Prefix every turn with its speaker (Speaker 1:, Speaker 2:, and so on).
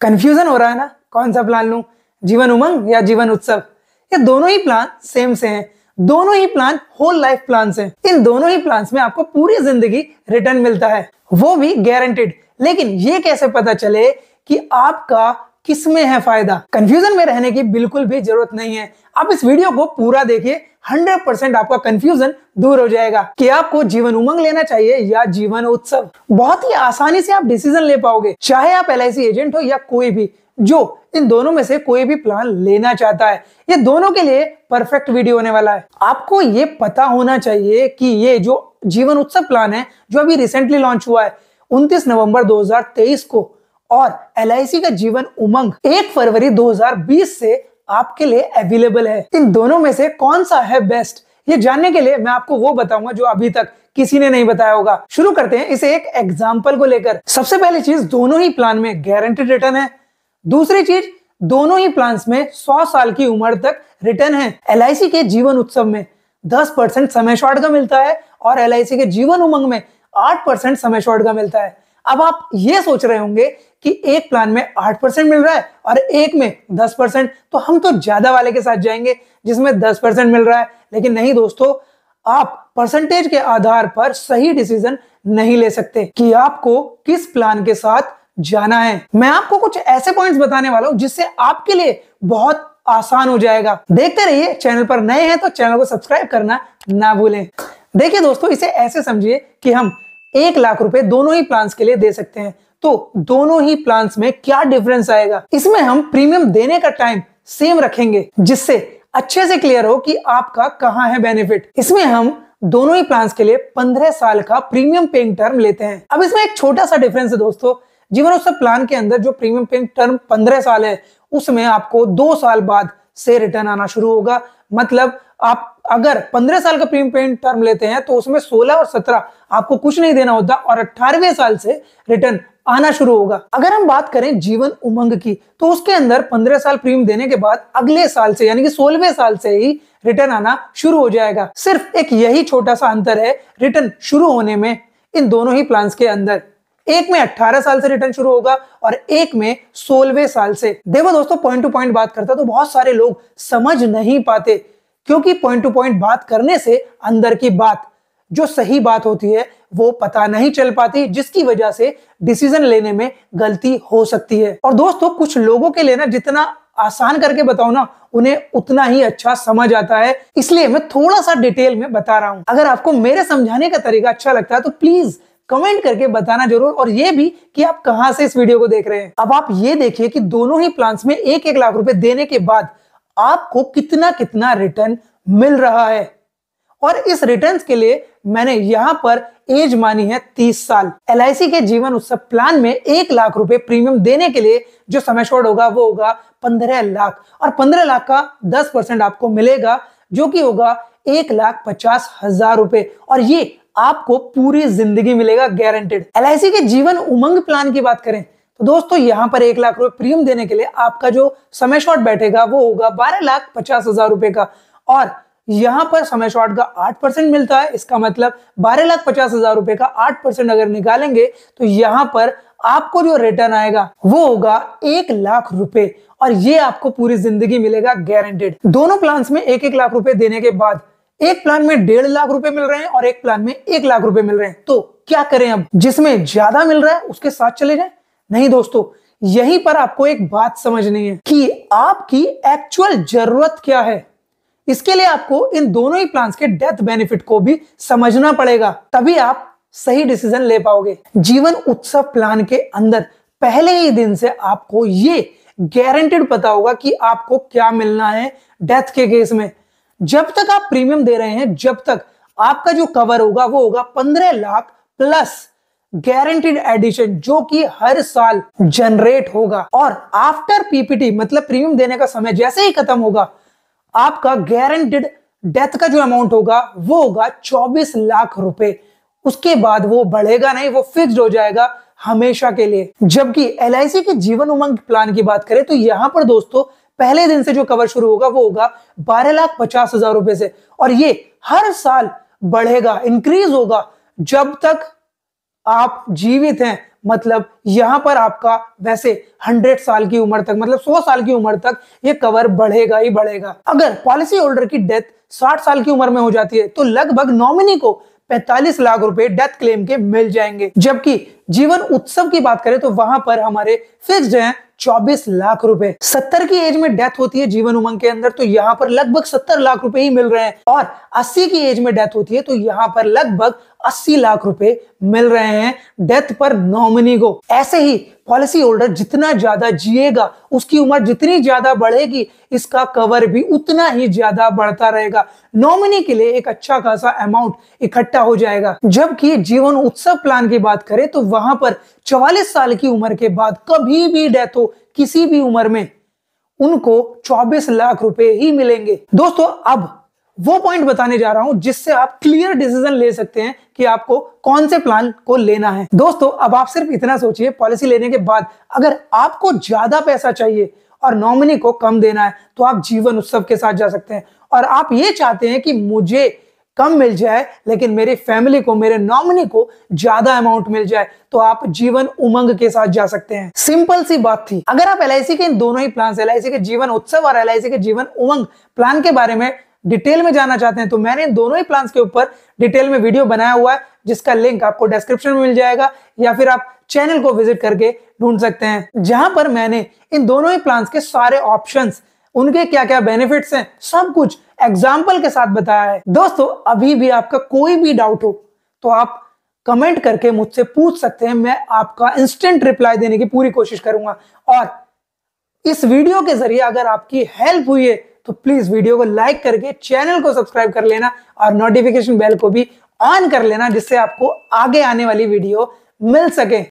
Speaker 1: confusion हो रहा है ना कौन सा प्लान लू जीवन उमंग या जीवन उत्सव ये दोनों ही प्लान सेम से हैं दोनों ही प्लान होल लाइफ प्लान हैं इन दोनों ही प्लान में आपको पूरी जिंदगी रिटर्न मिलता है वो भी गारंटेड लेकिन ये कैसे पता चले कि आपका किस में है फायदा कंफ्यूजन में रहने की बिल्कुल भी जरूरत नहीं है आप इस वीडियो को पूरा देखिए 100% आपका कंफ्यूजन दूर हो जाएगा कि आपको जीवन उमंग लेना चाहिए या जीवन उत्सव बहुत ही आसानी से आप डिसीजन ले पाओगे चाहे आप एल एजेंट हो या कोई भी जो इन दोनों में से कोई भी प्लान लेना चाहता है ये दोनों के लिए परफेक्ट वीडियो होने वाला है आपको ये पता होना चाहिए कि ये जो जीवन उत्सव प्लान है जो अभी रिसेंटली लॉन्च हुआ है 29 नवंबर 2023 को और एल का जीवन उमंग एक फरवरी 2020 से आपके लिए अवेलेबल है इन दोनों में से कौन सा है बेस्ट ये जानने के लिए मैं आपको वो बताऊंगा जो अभी तक किसी ने नहीं बताया होगा शुरू करते हैं इसे एक एग्जाम्पल को लेकर सबसे पहली चीज दोनों ही प्लान में गारंटेड रिटर्न है दूसरी चीज दोनों ही प्लान में 100 साल की उम्र तक रिटर्न है एल के जीवन उत्सव में 10 परसेंट समय शॉर्ट का मिलता है और एल के जीवन उमंग में 8 परसेंट समय शॉर्ट का मिलता है अब आप ये सोच रहे होंगे कि एक प्लान में आठ परसेंट मिल रहा है और एक में दस परसेंट तो हम तो ज्यादा वाले के साथ जाएंगे जिसमें दस परसेंट मिल रहा है लेकिन नहीं दोस्तों आप परसेंटेज के आधार पर सही डिसीजन नहीं ले सकते कि आपको किस प्लान के साथ जाना है मैं आपको कुछ ऐसे पॉइंट्स बताने वाला हूं जिससे आपके लिए बहुत आसान हो जाएगा देखते रहिए चैनल पर नए हैं तो चैनल को सब्सक्राइब करना ना भूलें देखिए दोस्तों इसे ऐसे समझिए कि हम एक लाख रुपए दोनों ही प्लान के लिए दे सकते हैं तो दोनों ही प्लान्स में क्या डिफरेंस आएगा इसमें हम प्रीमियम देने का टाइम सेम रखेंगे जिससे अच्छे से क्लियर हो कि आपका कहाँ है बेनिफिट इसमें हम दोनों ही प्लांट्स के लिए पंद्रह साल का प्रीमियम पेइंग टर्म लेते हैं अब इसमें एक छोटा सा डिफरेंस है दोस्तों जीवन उत्सव प्लान के अंदर जो प्रीमियम पेइंग टर्म पंद्रह साल है उसमें आपको दो साल बाद से रिटर्न आना शुरू होगा मतलब आप अगर पंद्रह साल का प्रीमियम पेइंग टर्म लेते हैं तो उसमें सोलह और सत्रह आपको कुछ नहीं देना होता और अट्ठारहवें साल से रिटर्न आना शुरू होगा अगर हम बात करें जीवन उमंग की तो उसके अंदर पंद्रह साल प्रीमियम देने के बाद अगले साल से यानी कि सोलवे साल से ही रिटर्न आना शुरू हो जाएगा सिर्फ एक यही छोटा सा अंतर है रिटर्न शुरू होने में इन दोनों ही प्लान के अंदर एक में 18 साल से रिटर्न शुरू होगा और एक में सोलवे साल से देखो दोस्तों पॉइंट टू पॉइंट बात करता तो बहुत सारे लोग समझ नहीं पाते क्योंकि पॉइंट टू पॉइंट बात करने से अंदर की बात जो सही बात होती है वो पता नहीं चल पाती जिसकी वजह से डिसीजन लेने में गलती हो सकती है और दोस्तों कुछ लोगों के लिए ना जितना आसान करके बताओ ना उन्हें उतना ही अच्छा समझ आता है इसलिए मैं थोड़ा सा डिटेल में बता रहा हूं अगर आपको मेरे समझाने का तरीका अच्छा लगता है तो प्लीज कमेंट करके बताना जरूर और ये भी कि आप कहां से इस वीडियो को देख रहे हैं अब आप ये देखिए कि दोनों ही प्लांट्स में एक एक लाख रुपए देने के बाद आपको कितना कितना रिटर्न मिल रहा है और इस रिटर्न के लिए मैंने यहाँ पर एज मानी है तीस साल एल के जीवन उत्सव प्लान में एक लाख रुपए प्रीमियम देने के लिए जो समय शोर्ड होगा वो होगा पंद्रह लाख और पंद्रह लाख का दस परसेंट आपको मिलेगा जो कि होगा एक लाख पचास हजार रुपए और ये आपको पूरी जिंदगी मिलेगा गारंटेड एल के जीवन उमंग प्लान की बात करें तो दोस्तों यहाँ पर एक लाख रुपए प्रीमियम देने के लिए आपका जो समय शॉर्ट बैठेगा वो होगा बारह लाख पचास हजार रुपए का और यहां पर समय शॉर्ट का आठ परसेंट मिलता है इसका मतलब बारह लाख पचास हजार रुपए का आठ परसेंट अगर निकालेंगे तो यहां पर आपको जो रिटर्न आएगा वो होगा एक लाख रुपए और ये आपको पूरी जिंदगी मिलेगा गारंटेड दोनों प्लान में एक एक लाख रुपए देने के बाद एक प्लान में डेढ़ लाख रुपए मिल रहे हैं और एक प्लान में एक लाख रुपए मिल रहे हैं तो क्या करें अब जिसमें ज्यादा मिल रहा है उसके साथ चले जाए नहीं दोस्तों यहीं पर आपको एक बात समझनी है कि आपकी एक्चुअल जरूरत क्या है इसके लिए आपको इन दोनों ही प्लान्स के डेथ बेनिफिट को भी समझना पड़ेगा तभी आप सही डिसीजन ले पाओगे जीवन उत्सव प्लान के अंदर पहले ही दिन से आपको ये गारंटेड पता होगा कि आपको क्या मिलना है डेथ के केस में जब तक आप प्रीमियम दे रहे हैं जब तक आपका जो कवर होगा वो होगा पंद्रह लाख प्लस गारंटेड एडिशन जो कि हर साल जनरेट होगा और आफ्टर पीपीटी मतलब प्रीमियम देने का समय जैसे ही खत्म होगा आपका गारंटेड डेथ का जो अमाउंट होगा वो होगा चौबीस लाख रुपए उसके बाद वो बढ़ेगा नहीं वो फिक्स हो जाएगा हमेशा के लिए जबकि एल के जीवन उमंग प्लान की बात करें तो यहां पर दोस्तों पहले दिन से जो कवर शुरू होगा वो होगा बारह लाख पचास हजार रुपए से और ये हर साल बढ़ेगा इंक्रीज होगा जब तक आप जीवित हैं मतलब यहां पर आपका वैसे 100 साल की उम्र तक मतलब 100 साल की उम्र तक ये कवर बढ़ेगा ही बढ़ेगा अगर पॉलिसी होल्डर की डेथ 60 साल की उम्र में हो जाती है तो लगभग नॉमिनी को 45 लाख रुपए डेथ क्लेम के मिल जाएंगे जबकि जीवन उत्सव की बात करें तो वहां पर हमारे फिक्स हैं 24 लाख रुपए 70 की एज में डेथ होती है जीवन उमंग के अंदर तो यहाँ पर लगभग 70 लाख रुपए ही मिल रहे हैं और 80 की एज में डेथ होती है तो यहाँ पर लगभग अस्सी लाख रुपए मिल रहे हैं डेथ पर नॉमिनी को ऐसे ही पॉलिसी होल्डर जितना ज्यादा जिएगा उसकी उम्र जितनी ज्यादा बढ़ेगी इसका कवर भी उतना ही ज्यादा बढ़ता रहेगा नॉमिनी के लिए एक अच्छा खासा अमाउंट इकट्ठा हो जाएगा जबकि जीवन उत्सव प्लान की बात करें तो वहां पर चवालीस साल की उम्र के बाद कभी भी डेथ हो किसी भी उम्र में उनको 24 लाख रुपए ही मिलेंगे दोस्तों अब वो पॉइंट बताने जा रहा हूं जिससे आप क्लियर डिसीजन ले सकते हैं कि आपको कौन से प्लान को लेना है दोस्तों अब आप सिर्फ इतना सोचिए पॉलिसी लेने के बाद अगर आपको ज्यादा पैसा चाहिए और नॉमिनी को कम देना है तो आप जीवन उत्सव के साथ जा सकते हैं और आप ये चाहते हैं कि मुझे कम मिल जाए लेकिन मेरी फैमिली को मेरे नॉमिनी को ज्यादा अमाउंट मिल जाए तो आप जीवन उमंग के साथ जा सकते हैं सिंपल सी बात थी अगर आप एल के इन दोनों ही प्लान एल के जीवन उत्सव और एल के जीवन उमंग प्लान के बारे में डिटेल में जाना चाहते हैं तो मैंने इन दोनों ही प्लान के ऊपर डिटेल में वीडियो बनाया हुआ है जिसका लिंक आपको डिस्क्रिप्शन में मिल जाएगा या फिर आप चैनल को विजिट करके ढूंढ सकते हैं जहां पर मैंने इन दोनों ही प्लान के सारे ऑप्शन उनके क्या क्या बेनिफिट्स हैं सब कुछ एग्जाम्पल के साथ बताया है दोस्तों अभी भी आपका कोई भी डाउट हो तो आप कमेंट करके मुझसे पूछ सकते हैं मैं आपका इंस्टेंट रिप्लाई देने की पूरी कोशिश करूंगा और इस वीडियो के जरिए अगर आपकी हेल्प हुई है तो प्लीज वीडियो को लाइक करके चैनल को सब्सक्राइब कर लेना और नोटिफिकेशन बेल को भी ऑन कर लेना जिससे आपको आगे आने वाली वीडियो मिल सके